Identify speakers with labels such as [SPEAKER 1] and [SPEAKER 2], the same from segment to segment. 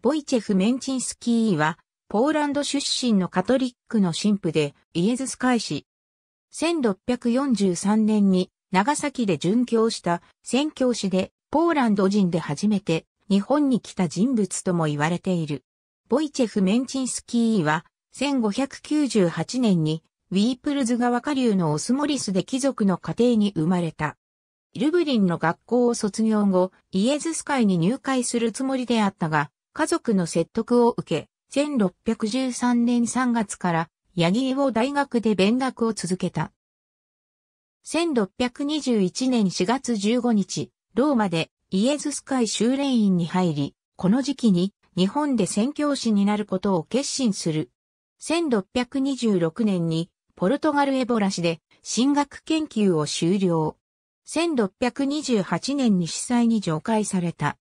[SPEAKER 1] ボイチェフ・メンチンスキーは、ポーランド出身のカトリックの神父で、イエズス会士。1643年に長崎で殉教した宣教師で、ポーランド人で初めて日本に来た人物とも言われている。ボイチェフ・メンチンスキーは、1598年にウィープルズ川下流のオスモリスで貴族の家庭に生まれた。ルブリンの学校を卒業後、イエズス会に入会するつもりであったが、家族の説得を受け、1613年3月から八木を大学で勉学を続けた。1621年4月15日、ローマでイエズス会修練院に入り、この時期に日本で宣教師になることを決心する。1626年にポルトガルエボラ市で進学研究を終了。1628年に司祭に上階された。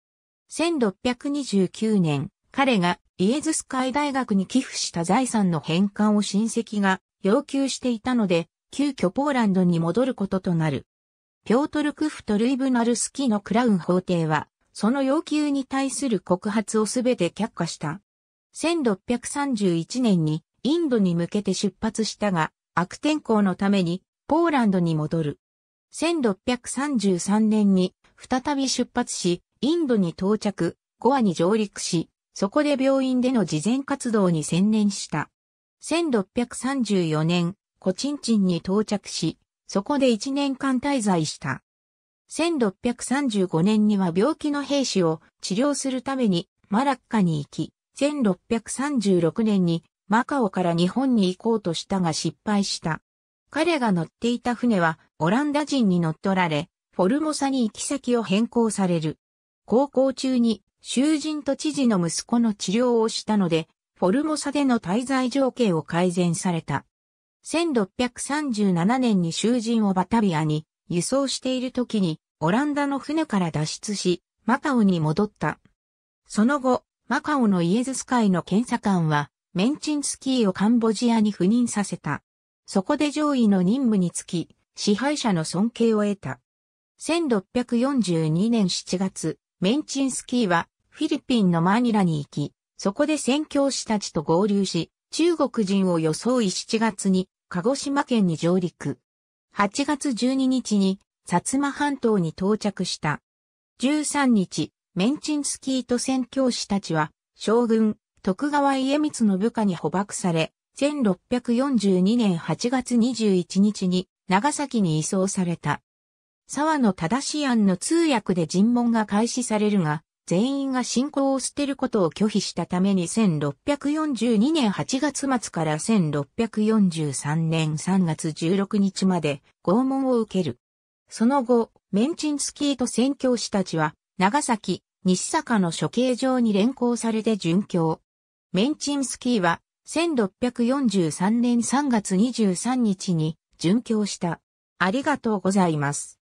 [SPEAKER 1] 1629年、彼がイエズス会大学に寄付した財産の返還を親戚が要求していたので、急遽ポーランドに戻ることとなる。ピョートルクフとルイブナルスキのクラウン法廷は、その要求に対する告発をすべて却下した。1631年にインドに向けて出発したが、悪天候のためにポーランドに戻る。1633年に再び出発し、インドに到着、ゴアに上陸し、そこで病院での事前活動に専念した。1634年、コチンチンに到着し、そこで1年間滞在した。1635年には病気の兵士を治療するためにマラッカに行き、1636年にマカオから日本に行こうとしたが失敗した。彼が乗っていた船はオランダ人に乗っ取られ、フォルモサに行き先を変更される。高校中に囚人と知事の息子の治療をしたので、フォルモサでの滞在条件を改善された。1637年に囚人をバタビアに輸送している時に、オランダの船から脱出し、マカオに戻った。その後、マカオのイエズス会の検査官は、メンチンスキーをカンボジアに赴任させた。そこで上位の任務につき、支配者の尊敬を得た。1642年7月、メンチンスキーはフィリピンのマニラに行き、そこで宣教師たちと合流し、中国人を装い7月に鹿児島県に上陸。8月12日に薩摩半島に到着した。13日、メンチンスキーと宣教師たちは将軍、徳川家光の部下に捕獲され、1642年8月21日に長崎に移送された。沢野正案の通訳で尋問が開始されるが、全員が信仰を捨てることを拒否したために1642年8月末から1643年3月16日まで拷問を受ける。その後、メンチンスキーと宣教師たちは、長崎、西坂の処刑場に連行されて殉教。メンチンスキーは、1643年3月23日に殉教した。ありがとうございます。